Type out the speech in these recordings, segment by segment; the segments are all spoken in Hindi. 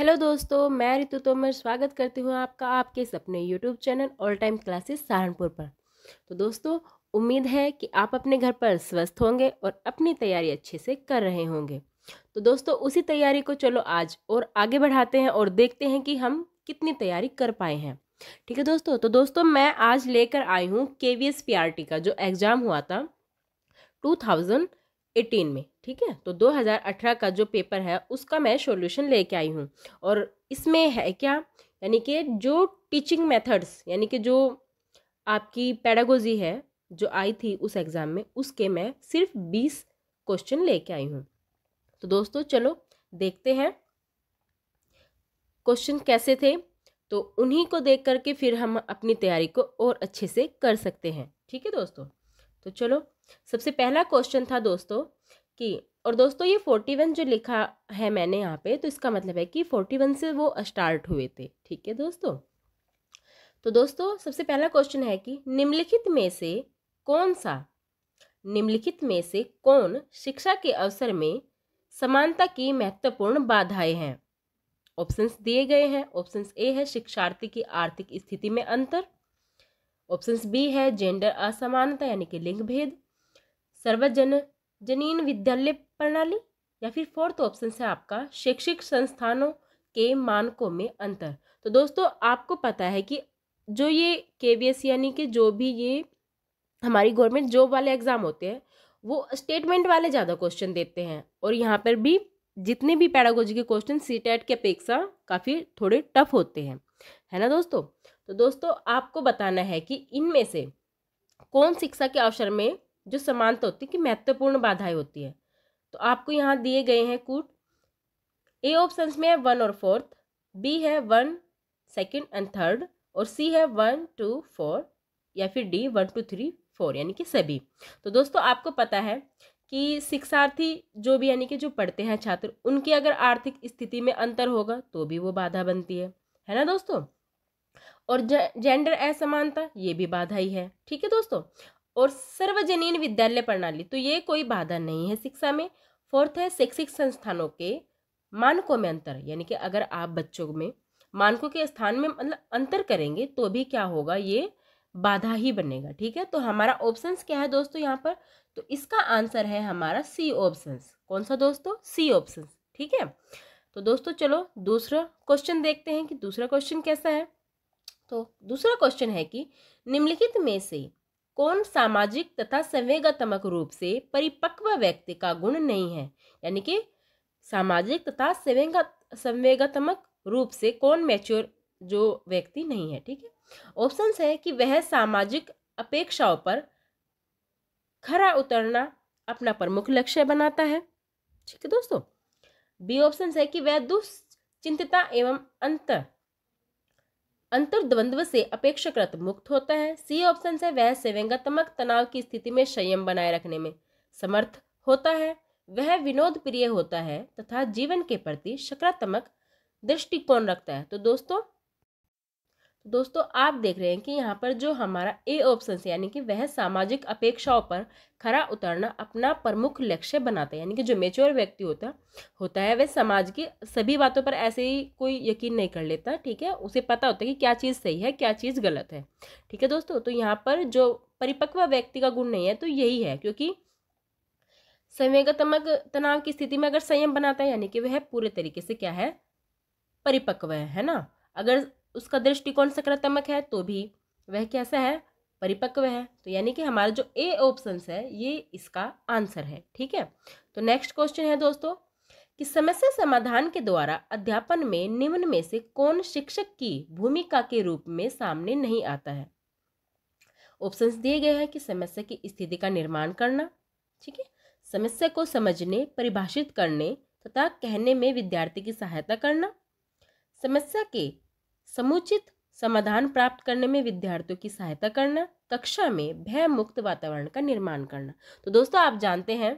हेलो दोस्तों मैं रितु तोमर स्वागत करती हूँ आपका आपके अपने YouTube channel all time classes Saharanpur पर तो दोस्तों उम्मीद है कि आप अपने घर पर स्वस्थ होंगे और अपनी तैयारी अच्छे से कर रहे होंगे तो दोस्तों उसी तैयारी को चलो आज और आगे बढ़ाते हैं और देखते हैं कि हम कितनी तैयारी कर पाए हैं ठीक है दोस्तों तो दोस्तों मैं आज लेकर आई हूँ के वी का जो एग्ज़ाम हुआ था टू में ठीक है तो 2018 का जो पेपर है उसका मैं सॉल्यूशन लेके आई हूँ और इसमें है क्या यानी कि जो टीचिंग मेथड्स यानी कि जो आपकी पैडागोजी है जो आई थी उस एग्ज़ाम में उसके मैं सिर्फ बीस क्वेश्चन लेके आई हूँ तो दोस्तों चलो देखते हैं क्वेश्चन कैसे थे तो उन्हीं को देख करके फिर हम अपनी तैयारी को और अच्छे से कर सकते हैं ठीक है दोस्तों तो चलो सबसे पहला क्वेश्चन था दोस्तों की और दोस्तों ये फोर्टी वन जो लिखा है मैंने यहाँ पे तो इसका मतलब है कि फोर्टी वन से वो स्टार्ट हुए थे ठीक है दोस्तों तो दोस्तों सबसे पहला क्वेश्चन है कि निम्नलिखित में से कौन सा निम्नलिखित में से कौन शिक्षा के अवसर में समानता की महत्वपूर्ण बाधाएं हैं ऑप्शंस दिए गए हैं ऑप्शन ए है शिक्षार्थी की आर्थिक स्थिति में अंतर ऑप्शन बी है जेंडर असमानता यानी कि लिंग भेद सर्वजन जनीन विद्यालय प्रणाली या फिर फोर्थ ऑप्शन है आपका शैक्षिक संस्थानों के मानकों में अंतर तो दोस्तों आपको पता है कि जो ये के यानी कि जो भी ये हमारी गवर्नमेंट जॉब वाले एग्ज़ाम होते हैं वो स्टेटमेंट वाले ज़्यादा क्वेश्चन देते हैं और यहाँ पर भी जितने भी पैडागोजी के क्वेश्चन सी टेट e की अपेक्षा काफ़ी थोड़े टफ होते हैं है ना दोस्तों तो दोस्तों आपको बताना है कि इनमें से कौन शिक्षा के अवसर में जो समानता होती है कि महत्वपूर्ण बाधाएं होती है तो आपको यहाँ दिए गए हैं कूट ए ऑप्शंस में है वन और फोर्थ बी है वन सेकंड एंड थर्ड और सी है वन टू फोर या फिर D one two three four यानी कि सभी तो दोस्तों आपको पता है कि शिक्षार्थी जो भी यानी कि जो पढ़ते हैं छात्र उनकी अगर आर्थिक स्थिति में अंतर होगा तो भी वो बाधा बनती है है ना दोस्तों और जेंडर असमानता ये भी बाधा ही है ठीक है दोस्तों और सर्वजनीन विद्यालय प्रणाली तो ये कोई बाधा नहीं है शिक्षा में फोर्थ है शैक्षिक संस्थानों के मानकों में अंतर यानी कि अगर आप बच्चों में मानकों के स्थान में मतलब अंतर करेंगे तो भी क्या होगा ये बाधा ही बनेगा ठीक है तो हमारा ऑप्शन क्या है दोस्तों यहाँ पर तो इसका आंसर है हमारा सी ऑप्शन कौन सा दोस्तों सी ऑप्शन ठीक है तो दोस्तों चलो दूसरा क्वेश्चन देखते हैं कि दूसरा क्वेश्चन कैसा है तो दूसरा क्वेश्चन है कि निम्नलिखित में से कौन सामाजिक तथा संवेगात्मक रूप से परिपक्व व्यक्ति का गुण नहीं है यानी कि सामाजिक तथा संवेगात्मक रूप से कौन मैच्योर जो व्यक्ति नहीं है ठीक है ऑप्शन है कि वह सामाजिक अपेक्षाओं पर खरा उतरना अपना प्रमुख लक्ष्य बनाता है ठीक है दोस्तों बी ऑप्शन है कि वह दुश्चिंतता एवं अंत अंतर्द्वंद्व से अपेक्षाकृत मुक्त होता है सी ऑप्शन है वह सेवेंगात्मक तनाव की स्थिति में संयम बनाए रखने में समर्थ होता है वह विनोद प्रिय होता है तथा जीवन के प्रति सकारात्मक दृष्टिकोण रखता है तो दोस्तों तो दोस्तों आप देख रहे हैं कि यहाँ पर जो हमारा ए ऑप्शन है यानी कि वह सामाजिक अपेक्षाओं पर खरा उतरना अपना प्रमुख लक्ष्य बनाता है यानी कि जो मेच्योर व्यक्ति होता होता है वह समाज की सभी बातों पर ऐसे ही कोई यकीन नहीं कर लेता ठीक है उसे पता होता है कि क्या चीज़ सही है क्या चीज़ गलत है ठीक है दोस्तों तो यहाँ पर जो परिपक्व व्यक्ति का गुण नहीं है तो यही है क्योंकि संवेगात्मक तनाव की स्थिति में अगर संयम बनाता है यानी कि वह पूरे तरीके से क्या है परिपक्व है ना अगर उसका दृष्टिकोण सकारात्मक है तो भी वह कैसा है परिपक्व है तो यानी कि हमारा जो ए ऑप्शन है ये इसका आंसर है ठीक है तो नेक्स्ट क्वेश्चन है दोस्तों कि समस्या समाधान के द्वारा अध्यापन में निम्न में से कौन शिक्षक की भूमिका के रूप में सामने नहीं आता है ऑप्शंस दिए गए हैं कि समस्या की स्थिति का निर्माण करना ठीक है समस्या को समझने परिभाषित करने तथा कहने में विद्यार्थी की सहायता करना समस्या के समुचित समाधान प्राप्त करने में विद्यार्थियों की सहायता करना कक्षा में भय मुक्त वातावरण का निर्माण करना तो दोस्तों आप जानते हैं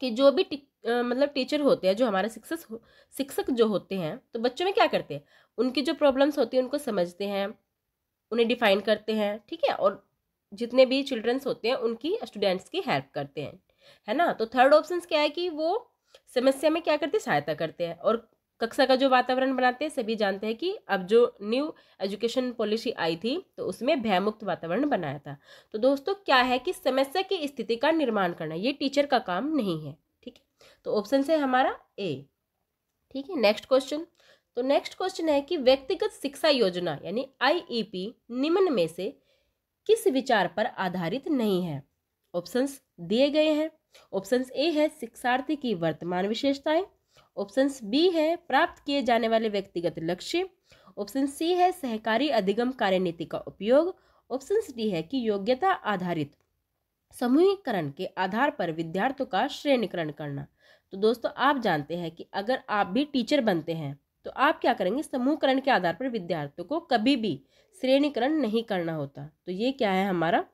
कि जो भी मतलब टीचर होते हैं जो हमारे शिक्षक शिक्षक जो होते हैं तो बच्चों में क्या करते हैं उनकी जो प्रॉब्लम्स होती हैं उनको समझते हैं उन्हें डिफाइन करते हैं ठीक है और जितने भी चिल्ड्रंस होते हैं उनकी स्टूडेंट्स की हेल्प करते हैं है ना तो थर्ड ऑप्शन क्या है कि वो समस्या में क्या करते हैं सहायता करते हैं और कक्षा का जो वातावरण बनाते हैं सभी जानते हैं कि अब जो न्यू एजुकेशन पॉलिसी आई थी तो उसमें भयमुक्त वातावरण बनाया था तो दोस्तों क्या है कि समस्या की स्थिति का निर्माण करना ये टीचर का काम नहीं है ठीक है तो ऑप्शन से हमारा ए ठीक है नेक्स्ट क्वेश्चन तो नेक्स्ट क्वेश्चन है कि व्यक्तिगत शिक्षा योजना यानी आई e निम्न में से किस विचार पर आधारित नहीं है ऑप्शंस दिए गए हैं ऑप्शंस ए है शिक्षार्थी की वर्तमान विशेषताएं ऑप्शन बी है प्राप्त किए जाने वाले व्यक्तिगत लक्ष्य ऑप्शन सी है सहकारी अधिगम कार्यनीति का उपयोग ऑप्शन डी है कि योग्यता आधारित समूहीकरण के आधार पर विद्यार्थियों का श्रेणीकरण करना तो दोस्तों आप जानते हैं कि अगर आप भी टीचर बनते हैं तो आप क्या करेंगे समूहकरण के आधार पर विद्यार्थियों को कभी भी श्रेणीकरण नहीं करना होता तो ये क्या है हमारा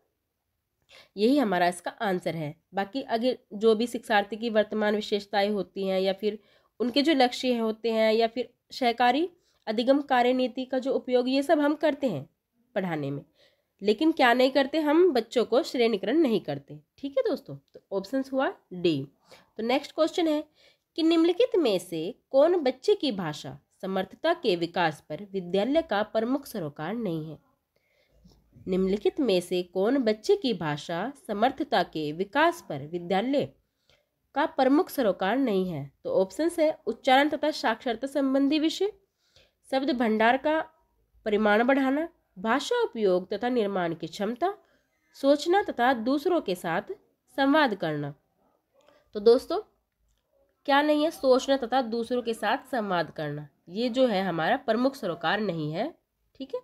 यही हमारा इसका आंसर है बाकी अगर जो भी शिक्षार्थी की वर्तमान विशेषताएं होती हैं या फिर उनके जो लक्ष्य होते हैं या फिर सहकारी अधिगम कार्य नीति का जो उपयोग ये सब हम करते हैं पढ़ाने में लेकिन क्या नहीं करते हम बच्चों को श्रेणीकरण नहीं करते ठीक है दोस्तों तो ऑप्शन हुआ डी तो नेक्स्ट क्वेश्चन है कि निम्नलिखित में से कौन बच्चे की भाषा समर्थता के विकास पर विद्यालय का प्रमुख सरोकार नहीं है निम्नलिखित में से कौन बच्चे की भाषा समर्थता के विकास पर विद्यालय का प्रमुख सरोकार नहीं है तो ऑप्शन है उच्चारण तथा साक्षरता संबंधी विषय शब्द भंडार का परिमाण बढ़ाना भाषा उपयोग तथा निर्माण की क्षमता सोचना तथा दूसरों के साथ संवाद करना तो दोस्तों क्या नहीं है सोचना तथा दूसरों के साथ संवाद करना ये जो है हमारा प्रमुख सरोकार नहीं है ठीक है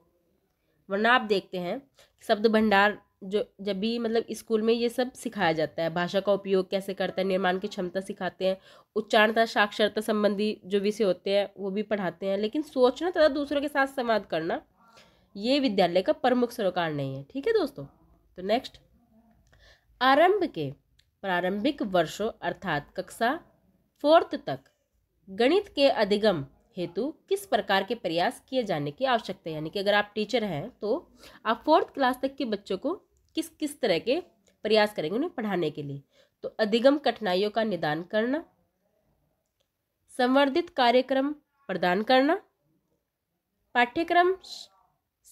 वरना आप देखते हैं शब्द भंडार जो जब भी मतलब स्कूल में ये सब सिखाया जाता है भाषा का उपयोग कैसे करता है निर्माण की क्षमता सिखाते हैं उच्चारणता साक्षरता संबंधी जो विषय होते हैं वो भी पढ़ाते हैं लेकिन सोचना तथा दूसरों के साथ संवाद करना ये विद्यालय का प्रमुख सरोकार नहीं है ठीक है दोस्तों तो नेक्स्ट आरंभ के प्रारंभिक वर्षों अर्थात कक्षा फोर्थ तक गणित के अधिगम हेतु किस प्रकार के प्रयास किए जाने की आवश्यकता है यानी कि अगर आप टीचर हैं तो आप फोर्थ क्लास तक के बच्चों को किस किस तरह के प्रयास करेंगे उन्हें पढ़ाने के लिए तो अधिगम कठिनाइयों का निदान करना संवर्धित कार्यक्रम प्रदान करना पाठ्यक्रम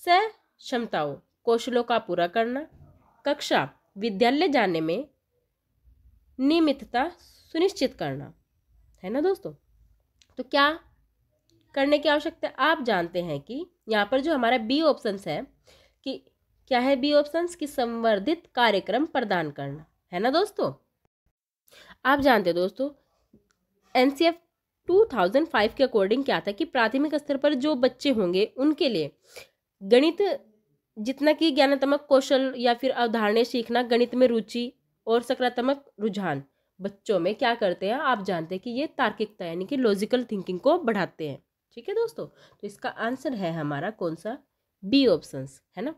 से क्षमताओं कौशलों का पूरा करना कक्षा विद्यालय जाने में नियमितता सुनिश्चित करना है ना दोस्तों तो क्या करने की आवश्यकता आप जानते हैं कि यहाँ पर जो हमारा बी ऑप्शन है कि क्या है बी ऑप्शन कि संवर्धित कार्यक्रम प्रदान करना है ना दोस्तों आप जानते हैं दोस्तों N C F two thousand five के अकॉर्डिंग क्या था कि प्राथमिक स्तर पर जो बच्चे होंगे उनके लिए गणित जितना कि ज्ञानात्मक कौशल या फिर अवधारणा सीखना गणित में रुचि और सकारात्मक रुझान बच्चों में क्या करते हैं आप जानते हैं कि ये तार्किकता यानी कि लॉजिकल थिंकिंग को बढ़ाते हैं ठीक है दोस्तों तो इसका आंसर है हमारा कौन सा बी ऑप्शन है ना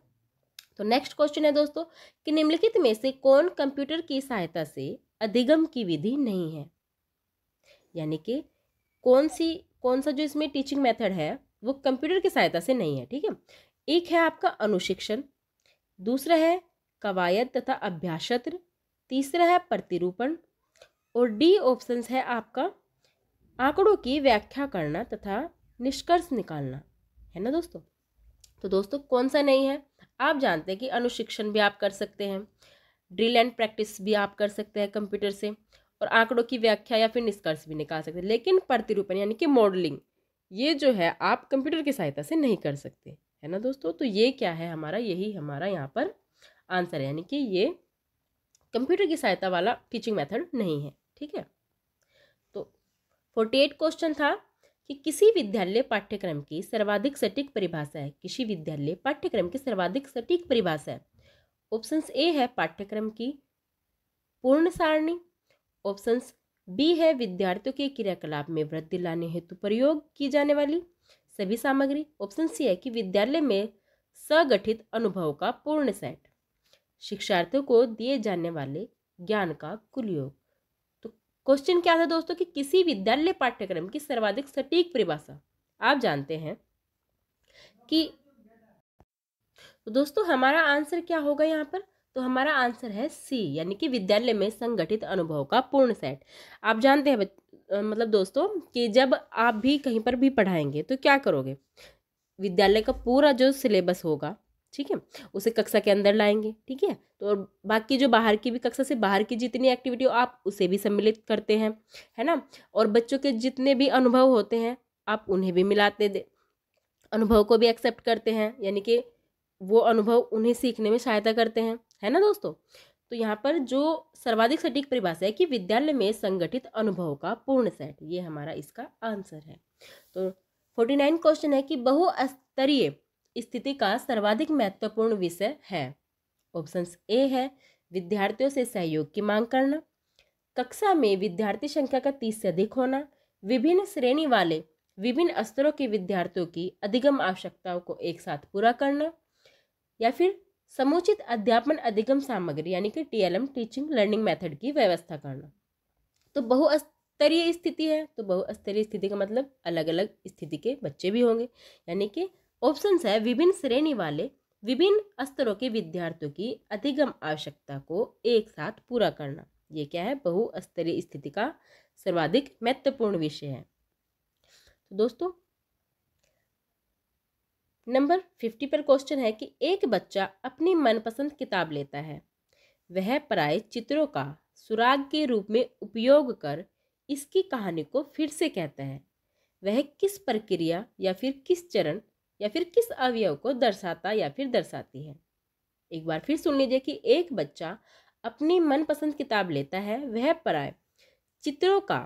तो नेक्स्ट क्वेश्चन है दोस्तों कि निम्नलिखित में से कौन कंप्यूटर की सहायता से अधिगम की विधि नहीं है यानी कि कौन सी कौन सा जो इसमें टीचिंग मेथड है वो कंप्यूटर की सहायता से नहीं है ठीक है एक है आपका अनुशिक्षण दूसरा है कवायद तथा अभ्यासत्र तीसरा है प्रतिरूपण और डी ऑप्शन है आपका आंकड़ों की व्याख्या करना तथा निष्कर्ष निकालना है ना दोस्तों तो दोस्तों कौन सा नहीं है आप जानते हैं कि अनुशिक्षण भी आप कर सकते हैं ड्रिल एंड प्रैक्टिस भी आप कर सकते हैं कंप्यूटर से और आंकड़ों की व्याख्या या फिर निष्कर्ष भी निकाल सकते हैं लेकिन प्रतिरूपण यानी कि मॉडलिंग ये जो है आप कंप्यूटर की सहायता से नहीं कर सकते है ना दोस्तों तो ये क्या है हमारा यही हमारा यहाँ पर आंसर है यानी कि ये कंप्यूटर की सहायता वाला टीचिंग मेथड नहीं है ठीक है तो फोर्टी एट क्वेश्चन था कि किसी विद्यालय पाठ्यक्रम की सर्वाधिक सटीक परिभाषा है किसी विद्यालय पाठ्यक्रम की सर्वाधिक सटीक परिभाषा है ऑप्शन ए है पाठ्यक्रम की पूर्ण सारणी ऑप्शन बी है विद्यार्थियों के क्रियाकलाप में वृद्धि लाने हेतु प्रयोग की जाने वाली सभी सामग्री ऑप्शन सी है कि विद्यालय में सगठित अनुभव का पूर्ण सेट शिक्षार्थियों को दिए जाने वाले ज्ञान का कुल योग क्वेश्चन क्या था दोस्तों कि किसी विद्यालय पाठ्यक्रम की सर्वाधिक सटीक परिभाषा आप जानते हैं कि तो दोस्तों हमारा आंसर क्या होगा यहाँ पर तो हमारा आंसर है सी यानी कि विद्यालय में संगठित अनुभव का पूर्ण सेट आप जानते हैं मतलब दोस्तों कि जब आप भी कहीं पर भी पढ़ाएंगे तो क्या करोगे विद्यालय का पूरा जो सिलेबस होगा ठीक है उसे कक्षा के अंदर लाएंगे ठीक है तो और बाकी जो बाहर की भी कक्षा से बाहर की जितनी एक्टिविटी हो आप उसे भी सम्मिलित करते हैं है ना और बच्चों के जितने भी अनुभव होते हैं आप उन्हें भी मिलाते दे अनुभव को भी एक्सेप्ट करते हैं यानी कि वो अनुभव उन्हें सीखने में सहायता करते हैं है ना दोस्तों तो यहाँ पर जो सर्वाधिक सटीक परिभाषा है कि विद्यालय में संगठित अनुभव का पूर्ण सेट ये हमारा इसका आंसर है तो फोर्टी नाइन क्वेश्चन है कि बहुस्तरीय स्थिति का सर्वाधिक महत्वपूर्ण विषय है ऑप्शन ए है विद्यार्थियों से सहयोग की मांग करना कक्षा में विद्यार्थी संख्या का तीस से अधिक होना विभिन्न श्रेणी वाले विभिन्न स्तरों के विद्यार्थियों की अधिगम आवश्यकताओं को एक साथ पूरा करना या फिर समुचित अध्यापन अधिगम सामग्री यानी कि टीएलएम टीचिंग लर्निंग मेथड की व्यवस्था करना तो बहुस्तरीय स्थिति है तो बहुस्तरीय स्थिति का मतलब अलग अलग स्थिति के बच्चे भी होंगे यानी कि ऑप्शन है विभिन्न श्रेणी वाले विभिन्न स्तरों के विद्यार्थियों की अधिगम आवश्यकता को एक साथ पूरा करना ये क्या है बहुस्तरीय स्थिति का सर्वाधिक महत्वपूर्ण विषय है तो दोस्तों नंबर फिफ्टी पर क्वेश्चन है कि एक बच्चा अपनी मनपसंद किताब लेता है वह प्राय चित्रों का सुराग के रूप में उपयोग कर इसकी कहानी को फिर से कहता है वह किस प्रक्रिया या फिर किस चरण या फिर किस अवयव को दर्शाता या फिर दर्शाती है एक बार फिर सुन लीजिए कि एक बच्चा अपनी मनपसंद किताब लेता है वह पराय चित्रों का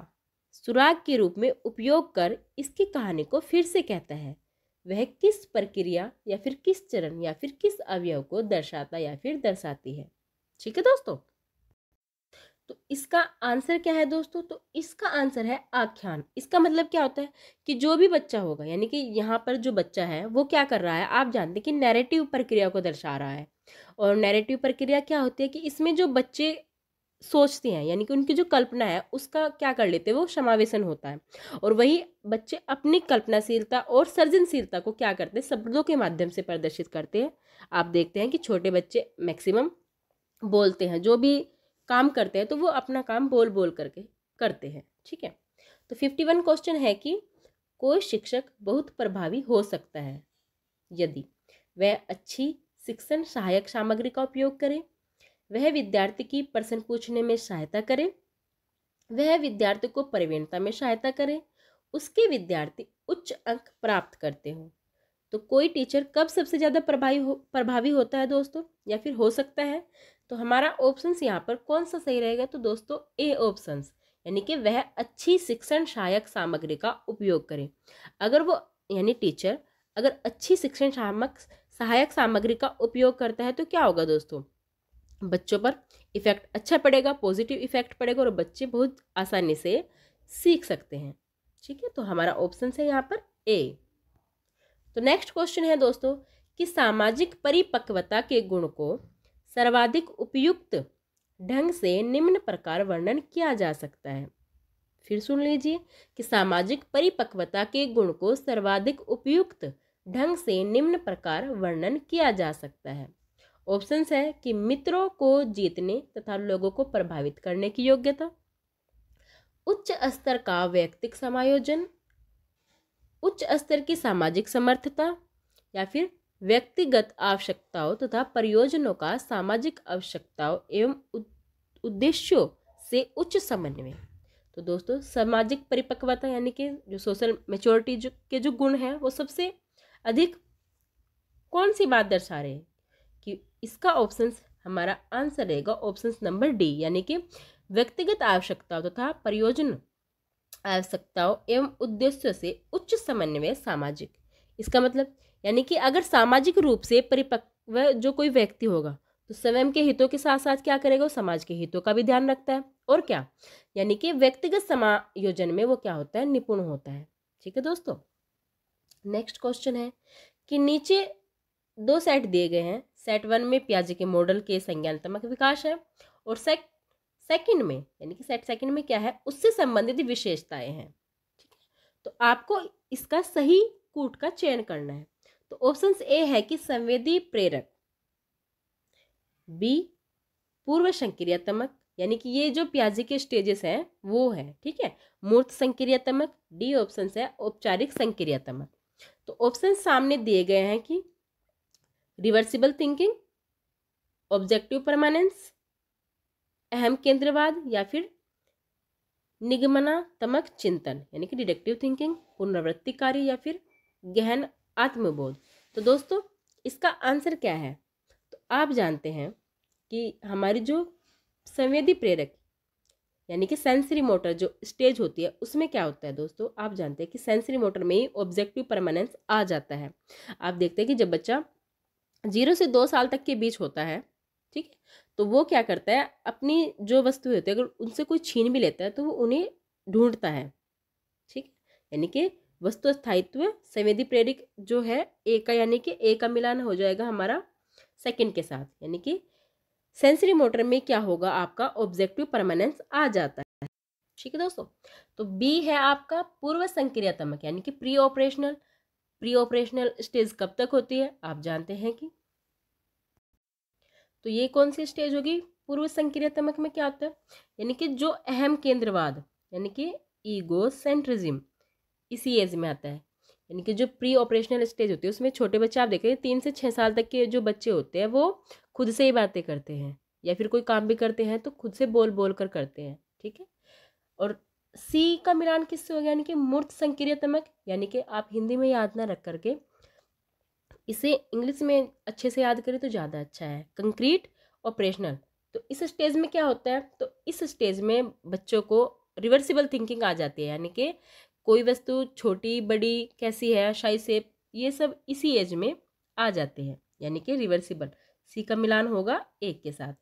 सुराग के रूप में उपयोग कर इसकी कहानी को फिर से कहता है वह किस प्रक्रिया या फिर किस चरण या फिर किस अवयव को दर्शाता या फिर दर्शाती है ठीक है दोस्तों तो इसका आंसर क्या है दोस्तों तो इसका आंसर है आख्यान इसका मतलब क्या होता है कि जो भी बच्चा होगा यानी कि यहाँ पर जो बच्चा है वो क्या कर रहा है आप जानते हैं कि नैरेटिव प्रक्रिया को दर्शा रहा है और नैरेटिव प्रक्रिया क्या होती है कि इसमें जो बच्चे सोचते हैं यानी कि उनकी जो कल्पना है उसका क्या कर लेते हैं वो समावेशन होता है और वही बच्चे अपनी कल्पनाशीलता और सृजनशीलता को क्या करते हैं शब्दों के माध्यम से प्रदर्शित करते हैं आप देखते हैं कि छोटे बच्चे मैक्सिमम बोलते हैं जो भी काम करते हैं तो वो अपना काम बोल बोल करके करते हैं ठीक है तो फिफ्टी वन क्वेश्चन है कि कोई शिक्षक बहुत प्रभावी हो सकता है यदि वह अच्छी शिक्षण सहायक सामग्री का उपयोग करे वह विद्यार्थी की प्रश्न पूछने में सहायता करे वह विद्यार्थी को प्रवीणता में सहायता करे उसके विद्यार्थी उच्च अंक प्राप्त करते हो तो कोई टीचर कब सबसे ज़्यादा प्रभावी हो प्रभावी होता है दोस्तों या फिर हो सकता है तो हमारा ऑप्शंस यहाँ पर कौन सा सही रहेगा तो दोस्तों ए ऑप्शन यानी कि वह अच्छी शिक्षण सहायक सामग्री का उपयोग करें अगर वो यानी टीचर अगर अच्छी शिक्षण सामक सहायक सामग्री का उपयोग करता है तो क्या होगा दोस्तों बच्चों पर इफेक्ट अच्छा पड़ेगा पॉजिटिव इफेक्ट पड़ेगा और बच्चे बहुत आसानी से सीख सकते हैं ठीक है तो हमारा ऑप्शन है यहाँ पर ए तो नेक्स्ट क्वेश्चन है दोस्तों कि सामाजिक परिपक्वता के गुण को सर्वाधिक उपयुक्त ढंग से निम्न प्रकार वर्णन किया जा सकता है फिर सुन लीजिए कि सामाजिक परिपक्वता के गुण को सर्वाधिक उपयुक्त ढंग से निम्न प्रकार वर्णन किया जा सकता है ऑप्शन है कि मित्रों को जीतने तथा लोगों को प्रभावित करने की योग्यता उच्च स्तर का व्यक्तिक समायोजन उच्च स्तर की सामाजिक समर्थता या फिर व्यक्तिगत आवश्यकताओं तथा परियोजनों का सामाजिक आवश्यकताओं एवं उद्देश्यों से उच्च समन्वय तो दोस्तों सामाजिक परिपक्वता यानी कि जो सोशल मेचोरिटी जो के जो गुण हैं वो सबसे अधिक कौन सी बात दर्शा रहे हैं कि इसका ऑप्शन हमारा आंसर रहेगा ऑप्शन नंबर डी यानी कि व्यक्तिगत आवश्यकताओं तथा तो परियोजन आवश्यकताओं एवं उद्देश्यों से उच्च समन्वय सामाजिक इसका मतलब यानी कि अगर सामाजिक रूप से परिपक्व जो कोई व्यक्ति होगा तो स्वयं के हितों के साथ साथ क्या करेगा वो समाज के हितों का भी ध्यान रखता है और क्या यानी कि व्यक्तिगत समायोजन में वो क्या होता है निपुण होता है ठीक है दोस्तों नेक्स्ट क्वेश्चन है कि नीचे दो सेट दिए गए हैं सेट वन में प्याजे के मॉडल के संज्ञानात्मक विकास है और सेट सेकेंड में यानी कि सेट सेकेंड में क्या है उससे संबंधित विशेषताएं हैं ठीक है तो आपको इसका सही कूट का चयन करना है तो ऑप्शन ए है कि संवेदी प्रेरक बी पूर्व संक्रियात्मक यानी कि ये जो प्याजी के स्टेजेस हैं वो है ठीक है मूर्त संक्रियात्मक डी ऑप्शन है औपचारिक संक्रियात्मक तो ऑप्शन सामने दिए गए हैं कि रिवर्सिबल थिंकिंग ऑब्जेक्टिव परमानेंस अहम केंद्रवाद या फिर निगमनात्मक चिंतन यानी कि डिडक्टिव थिंकिंग पुनरावृत्ति कार्य या फिर गहन आत्मबोध तो दोस्तों इसका आंसर क्या है तो आप जानते हैं कि हमारी जो संवेदी प्रेरक यानी कि सेंसरी मोटर जो स्टेज होती है उसमें क्या होता है दोस्तों आप जानते हैं कि सेंसरी मोटर में ही ऑब्जेक्टिव परमानेंस आ जाता है आप देखते हैं कि जब बच्चा जीरो से दो साल तक के बीच होता है ठीक है तो वो क्या करता है अपनी जो वस्तु होती है अगर उनसे कोई छीन भी लेता है तो वो उन्हें ढूंढता है ठीक यानी कि वस्तु स्थायित्व संवेदी प्रेरित जो है ए का यानी कि ए का मिलान हो जाएगा हमारा सेकंड के साथ यानी कि सेंसरी मोटर में क्या होगा आपका ऑब्जेक्टिव परमानेंस आ जाता है ठीक है दोस्तों तो बी है आपका पूर्व संक्रियात्मक यानी कि preoperational preoperational stage कब तक होती है आप जानते हैं कि तो ये कौन सी स्टेज होगी पूर्व संक्रियात्मक में क्या आता है यानी कि जो अहम केंद्रवाद यानी कि ईगो सेंट्रिज्म इसी एज में आता है यानी कि जो प्री ऑपरेशनल स्टेज होती है उसमें छोटे बच्चे आप देखेंगे तीन से छः साल तक के जो बच्चे होते हैं वो खुद से ही बातें करते हैं या फिर कोई काम भी करते हैं तो खुद से बोल बोल कर करते हैं ठीक है और सी का मिलान किससे हो गया यानी कि मूर्त संक्रियतमक यानी कि आप हिंदी में याद ना रख करके इसे इंग्लिश में अच्छे से याद करें तो ज़्यादा अच्छा है कंक्रीट ऑपरेशनल तो इस स्टेज में क्या होता है तो इस स्टेज में बच्चों को रिवर्सिबल थिंकिंग आ जाती है यानी कि कोई वस्तु छोटी बड़ी कैसी है शाही सेप ये सब इसी एज में आ जाते हैं यानी कि रिवर्सिबल सी का मिलान होगा एक के साथ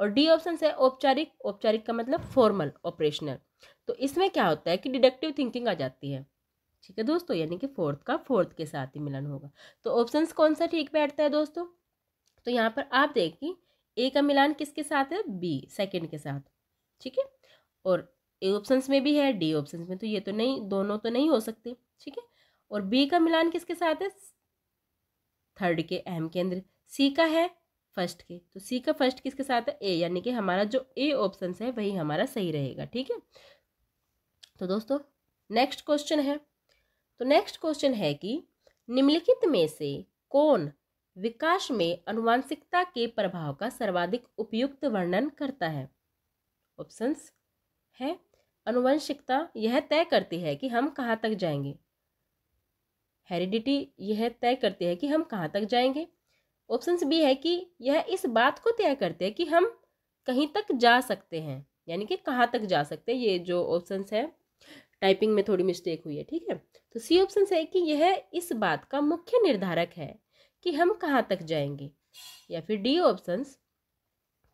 और डी ऑप्शन है औपचारिक औपचारिक का मतलब फॉर्मल ऑपरेशनल तो इसमें क्या होता है कि डिडक्टिव थिंकिंग आ जाती है ठीक है दोस्तों यानी कि फोर्थ का फोर्थ के साथ ही मिलन होगा तो ऑप्शन कौन सा ठीक बैठता है दोस्तों तो यहाँ पर आप देखिए ए का मिलान किसके साथ है बी सेकेंड के साथ ठीक है और ए ऑप्शन में भी है डी ऑप्शन में तो ये तो नहीं दोनों तो नहीं हो सकते ठीक है और बी का मिलान किसके साथ है थर्ड के अहम केंद्र सी का है फर्स्ट के तो सी का फर्स्ट किसके साथ है ए यानी कि हमारा जो ए ऑप्शन है वही हमारा सही रहेगा ठीक है तो दोस्तों नेक्स्ट क्वेश्चन है तो नेक्स्ट क्वेश्चन है कि निम्नलिखित में से कौन विकास में अनुवांशिकता के प्रभाव का सर्वाधिक उपयुक्त वर्णन करता है ऑप्शंस है अनुवंशिकता यह तय करती है कि हम कहाँ तक जाएंगे हेरिडिटी यह तय करती है कि हम कहाँ तक जाएंगे ऑप्शन बी है कि यह इस बात को तय करते हैं कि हम कहीं तक जा सकते हैं यानी कि कहाँ तक जा सकते हैं ये जो ऑप्शन है टाइपिंग में थोड़ी मिस्टेक हुई है ठीक है तो सी ऑप्शन है कि यह इस बात का मुख्य निर्धारक है कि हम कहाँ तक जाएंगे या फिर डी ऑप्शंस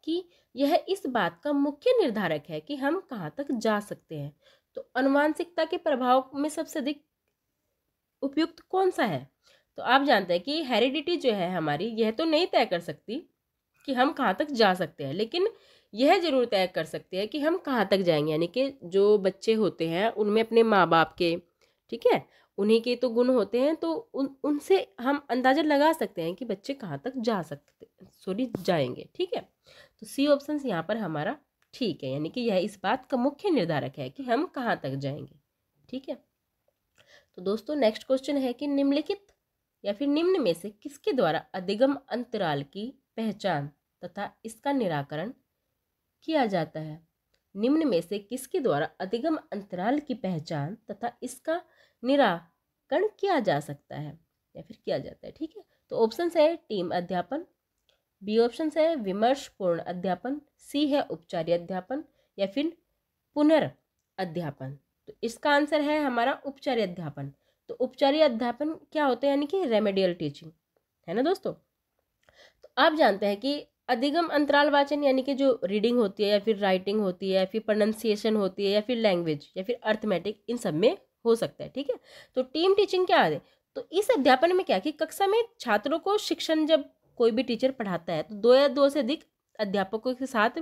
कि यह इस बात का मुख्य निर्धारक है कि हम कहाँ तक जा सकते हैं तो अनुवांशिकता के प्रभाव में सबसे अधिक उपयुक्त कौन सा है तो आप जानते हैं कि हेरिडिटी जो है हमारी यह तो नहीं तय कर सकती कि हम कहाँ तक जा सकते हैं लेकिन यह जरूर तय कर सकते हैं कि हम कहाँ तक जाएंगे यानी कि जो बच्चे होते हैं उनमें अपने माँ बाप के ठीक है उन्हीं के तो गुण होते हैं तो उन उनसे हम अंदाजा लगा सकते हैं कि बच्चे कहाँ तक जा सकते सॉरी जाएंगे ठीक है तो सी ऑप्शन यहाँ पर हमारा ठीक है यानी कि यह इस बात का मुख्य निर्धारक है कि हम कहाँ तक जाएंगे ठीक है तो दोस्तों नेक्स्ट क्वेश्चन है कि निम्नलिखित या फिर निम्न में से किसके द्वारा अधिगम अंतराल की पहचान तथा इसका निराकरण किया जाता है निम्न में से किसके द्वारा अधिगम अंतराल की पहचान तथा इसका निराकरण किया जा सकता है या फिर किया जाता है ठीक है तो ऑप्शन है टीम अध्यापन बी ऑप्शन है विमर्शपूर्ण अध्यापन सी है उपचारी अध्यापन या फिर पुनर तो अध्यापन तो इसका आंसर है हमारा उपचारी अध्यापन तो उपचारी अध्यापन क्या होता है यानी कि रेमेडियल टीचिंग है ना दोस्तों तो आप जानते हैं कि अधिगम अंतराल वाचन यानी कि जो रीडिंग होती है या फिर राइटिंग होती है या फिर प्रोनाउंसिएशन होती है या फिर लैंग्वेज या फिर अर्थमेटिक इन सब में हो सकता है ठीक है तो टीम टीचिंग क्या है तो इस अध्यापन में क्या कि कक्षा में छात्रों को शिक्षण जब कोई भी टीचर पढ़ाता है तो दो या दो से अधिक अध्यापकों के साथ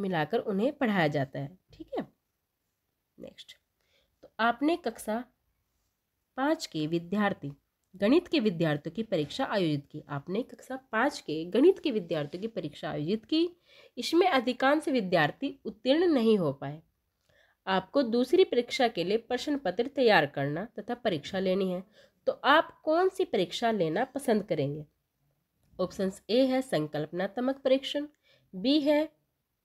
मिलाकर उन्हें पढ़ाया जाता है ठीक है नेक्स्ट तो आपने कक्षा पाँच के विद्यार्थी गणित के विद्यार्थियों की परीक्षा आयोजित की आपने कक्षा पाँच के गणित के विद्यार्थियों की परीक्षा आयोजित की इसमें अधिकांश विद्यार्थी उत्तीर्ण नहीं हो पाए आपको दूसरी परीक्षा के लिए प्रश्न पत्र तैयार करना तथा परीक्षा लेनी है तो आप कौन सी परीक्षा लेना पसंद करेंगे ऑप्शन ए है संकल्पनात्मक परीक्षण बी है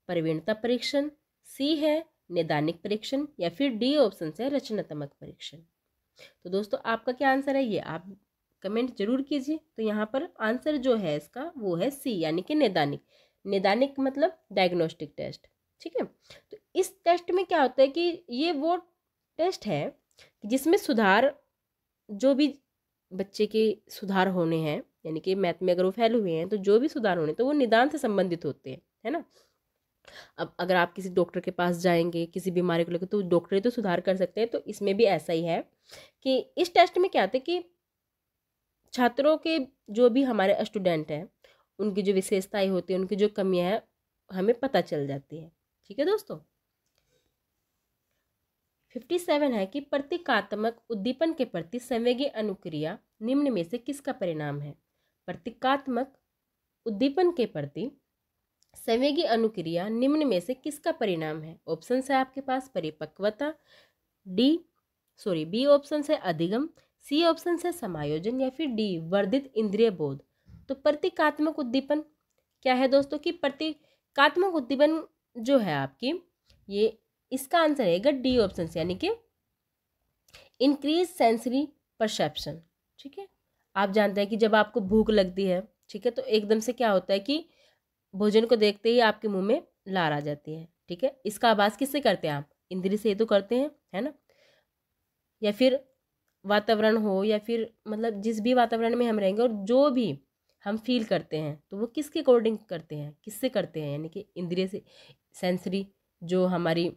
प्रवीणता परीक्षण सी है नैदानिक परीक्षण या फिर डी ऑप्शन है रचनात्मक परीक्षण तो दोस्तों आपका क्या आंसर है ये आप कमेंट जरूर कीजिए तो यहाँ पर आंसर जो है इसका वो है सी यानी कि नैदानिक नैदानिक मतलब डायग्नोस्टिक टेस्ट ठीक है तो इस टेस्ट में क्या होता है कि ये वो टेस्ट है जिसमें सुधार जो भी बच्चे के सुधार होने हैं यानी कि मैथ में अगर वो फेल हुए हैं तो जो भी सुधार होने तो वो निदान से संबंधित होते हैं है ना अब अगर आप किसी डॉक्टर के पास जाएंगे किसी बीमारी को लेकर तो डॉक्टर ही तो सुधार कर सकते हैं तो इसमें भी ऐसा ही है कि इस टेस्ट में क्या होता है कि छात्रों के जो भी हमारे स्टूडेंट हैं उनकी जो विशेषताएं होती है उनकी जो कमियाँ हैं हमें पता चल जाती है ठीक है दोस्तों फिफ्टी सेवन है कि प्रतीकात्मक उद्दीपन के प्रति संवेगी अनुक्रिया निम्न में से किसका परिणाम है प्रतीकात्मक उद्दीपन के प्रति संवेगी अनुक्रिया निम्न में से किसका परिणाम है ऑप्शन है आपके पास परिपक्वता डी सॉरी बी ऑप्शन है अधिगम सी ऑप्शन है समायोजन या फिर डी वर्धित इंद्रिय बोध तो प्रतीकात्मक उद्दीपन क्या है दोस्तों कि प्रतीकात्मक उद्दीपन जो है आपकी ये इसका आंसर रहेगा डी ऑप्शन यानी कि इंक्रीज सेंसरी परसेप्शन ठीक है आप जानते हैं कि जब आपको भूख लगती है ठीक है तो एकदम से क्या होता है कि भोजन को देखते ही आपके मुंह में लार आ जाती है ठीक है इसका आभास किससे करते हैं आप इंद्री से तो करते हैं है ना या फिर वातावरण हो या फिर मतलब जिस भी वातावरण में हम रहेंगे और जो भी हम फील करते हैं तो वो किसके अकॉर्डिंग करते हैं किससे करते हैं यानी कि इंद्रिय से सेंसरी जो हमारी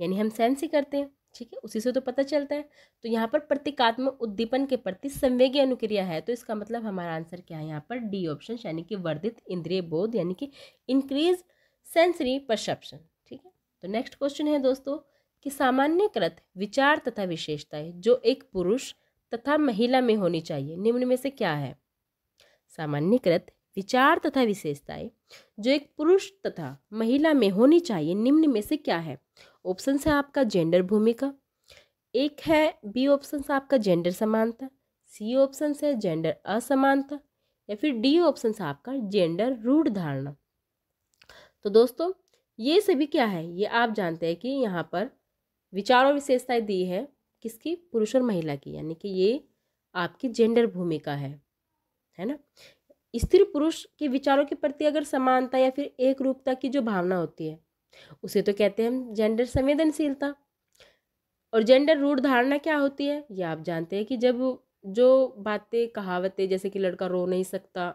यानी हम सेंस ही करते हैं ठीक है उसी से तो पता चलता है तो यहाँ पर प्रतीकात्मक उद्दीपन के प्रति संवेगी अनुक्रिया है तो इसका मतलब हमारा आंसर क्या है यहाँ पर डी ऑप्शन यानी कि वर्धित इंद्रिय बोध यानी कि इंक्रीज सेंसरी परसेप्शन ठीक है तो नेक्स्ट क्वेश्चन है दोस्तों कि सामान्यकृत विचार तथा विशेषताएं जो एक पुरुष तथा महिला में होनी चाहिए निम्न में से क्या है सामान्यकृत विचार तथा विशेषताएं जो एक पुरुष तथा महिला में होनी चाहिए निम्न में से क्या है ऑप्शन है आपका जेंडर भूमिका एक है बी ऑप्शन है आपका जेंडर समानता सी ऑप्शन है जेंडर असमानता या फिर डी ऑप्शन है आपका जेंडर रूढ़ धारणा तो दोस्तों ये सभी क्या है ये आप जानते हैं कि यहाँ पर विचार और विशेषताएं दी है किसकी पुरुष और महिला की यानी कि ये आपकी जेंडर भूमिका है है ना स्त्री पुरुष के विचारों के प्रति अगर समानता या फिर एक रूपता की जो भावना होती है उसे तो कहते हैं हम जेंडर संवेदनशीलता और जेंडर रूढ़ धारणा क्या होती है ये आप जानते हैं कि जब जो बातें कहावतें जैसे कि लड़का रो नहीं सकता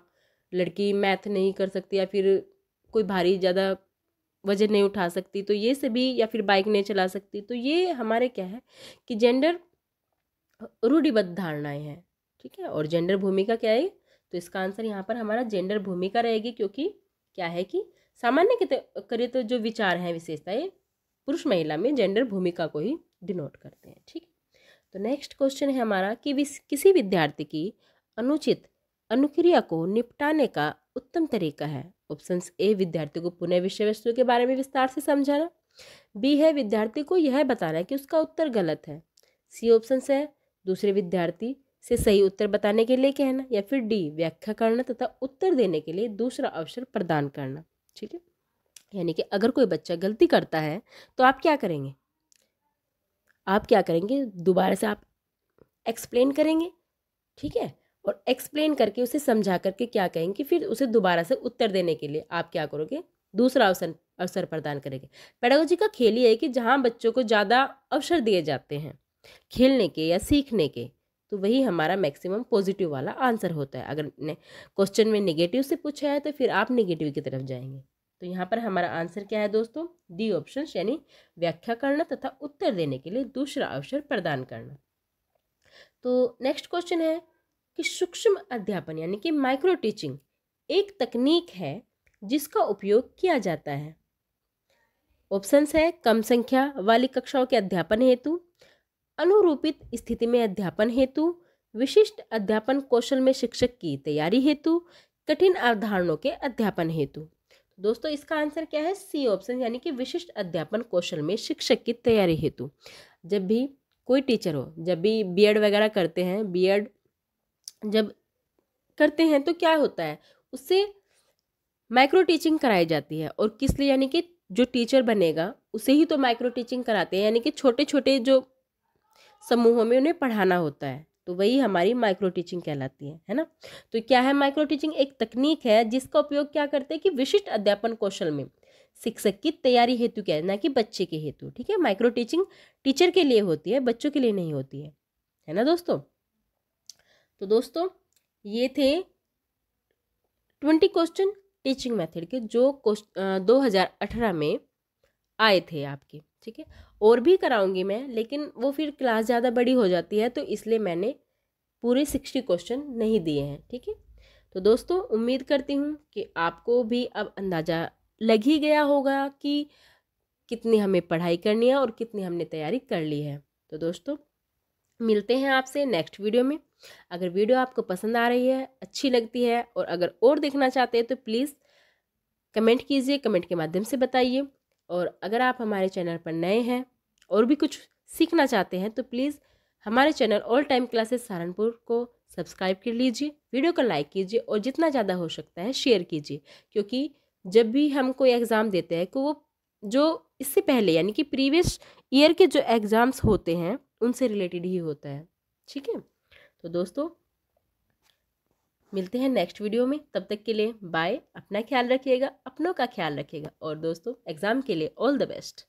लड़की मैथ नहीं कर सकती या फिर कोई भारी ज़्यादा वजन नहीं उठा सकती तो ये सभी या फिर बाइक नहीं चला सकती तो ये हमारे क्या है कि जेंडर रूढ़िबद्ध धारणाएं हैं ठीक है और जेंडर भूमिका क्या है तो इसका आंसर यहाँ पर हमारा जेंडर भूमिका रहेगी क्योंकि क्या है कि सामान्य करिए तो जो विचार हैं विशेषताएँ पुरुष महिला में जेंडर भूमिका को ही डिनोट करते हैं ठीक तो नेक्स्ट क्वेश्चन है हमारा कि विस, किसी विद्यार्थी की अनुचित अनुक्रिया को निपटाने का उत्तम तरीका है ऑप्शन ए विद्यार्थी को पुनः विषय वस्तु के बारे में विस्तार से समझाना बी है विद्यार्थी को यह बताना कि उसका उत्तर गलत है सी ऑप्शन है दूसरे विद्यार्थी से सही उत्तर बताने के लिए कहना या फिर डी व्याख्या करना तथा उत्तर देने के लिए दूसरा अवसर प्रदान करना ठीक है यानी कि अगर कोई बच्चा गलती करता है तो आप क्या करेंगे आप क्या करेंगे दोबारा से आप एक्सप्लेन करेंगे ठीक है और एक्सप्लेन करके उसे समझा करके क्या कहेंगे फिर उसे दोबारा से उत्तर देने के लिए आप क्या करोगे दूसरा अवसर अवसर प्रदान करेंगे पैडागोजी का खेल ही है कि जहाँ बच्चों को ज़्यादा अवसर दिए जाते हैं खेलने के या सीखने के तो वही हमारा मैक्सिमम पॉजिटिव वाला आंसर होता है अगर क्वेश्चन में निगेटिव से पूछा है तो फिर आप निगेटिव की तरफ जाएंगे तो यहाँ पर हमारा आंसर क्या है दोस्तों डी ऑप्शन यानी व्याख्या करना तथा उत्तर देने के लिए दूसरा अवसर प्रदान करना तो नेक्स्ट क्वेश्चन है कि सूक्ष्म अध्यापन यानी कि माइक्रो टीचिंग एक तकनीक है जिसका उपयोग किया जाता है ऑप्शंस है कम संख्या वाली कक्षाओं के अध्यापन हेतु अनुरूपित स्थिति में अध्यापन हेतु विशिष्ट अध्यापन कौशल में शिक्षक की तैयारी हेतु कठिन अवधारणों के अध्यापन हेतु दोस्तों इसका आंसर क्या है सी ऑप्शन यानी कि विशिष्ट अध्यापन कौशल में शिक्षक की तैयारी हेतु जब भी कोई टीचर हो जब भी बी वगैरह करते हैं बी जब करते हैं तो क्या होता है उससे माइक्रो टीचिंग कराई जाती है और किस लिए यानी कि जो टीचर बनेगा उसे ही तो माइक्रो टीचिंग कराते हैं यानी कि छोटे छोटे जो समूहों में उन्हें पढ़ाना होता है तो वही हमारी माइक्रो टीचिंग कहलाती है है ना तो क्या है माइक्रो टीचिंग एक तकनीक है जिसका उपयोग क्या करते हैं कि विशिष्ट अध्यापन कौशल में शिक्षक की तैयारी हेतु क्या है ना कि बच्चे के हेतु ठीक है माइक्रो टीचिंग टीचर के लिए होती है बच्चों के लिए नहीं होती है है ना दोस्तों तो दोस्तों ये थे ट्वेंटी क्वेश्चन टीचिंग मेथड के जो दो हज़ार अठारह में आए थे आपके ठीक है और भी कराऊंगी मैं लेकिन वो फिर क्लास ज़्यादा बड़ी हो जाती है तो इसलिए मैंने पूरे सिक्सटी क्वेश्चन नहीं दिए हैं ठीक है तो दोस्तों उम्मीद करती हूँ कि आपको भी अब अंदाज़ा लग ही गया होगा कि कितनी हमें पढ़ाई करनी है और कितनी हमने तैयारी कर ली है तो दोस्तों मिलते हैं आपसे नेक्स्ट वीडियो में अगर वीडियो आपको पसंद आ रही है अच्छी लगती है और अगर और देखना चाहते हैं तो प्लीज़ कमेंट कीजिए कमेंट के माध्यम से बताइए और अगर आप हमारे चैनल पर नए हैं और भी कुछ सीखना चाहते हैं तो प्लीज़ हमारे channel all time classes Saharanpur को सब्सक्राइब कर लीजिए वीडियो को लाइक कीजिए और जितना ज़्यादा हो सकता है शेयर कीजिए क्योंकि जब भी हम कोई एग्ज़ाम देते हैं तो वो जो इससे पहले यानी कि प्रीवियस ईयर के जो एग्ज़ाम्स होते हैं उनसे रिलेटेड ही होता है ठीक है तो दोस्तों मिलते हैं नेक्स्ट वीडियो में तब तक के लिए बाय अपना ख्याल रखिएगा अपनों का ख्याल रखिएगा और दोस्तों एग्ज़ाम के लिए ऑल द बेस्ट